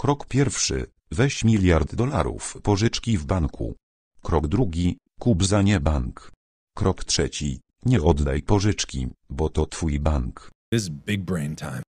Krok pierwszy, weź miliard dolarów pożyczki w banku. Krok drugi, kup za nie bank. Krok trzeci, nie oddaj pożyczki, bo to twój bank. This big brain time.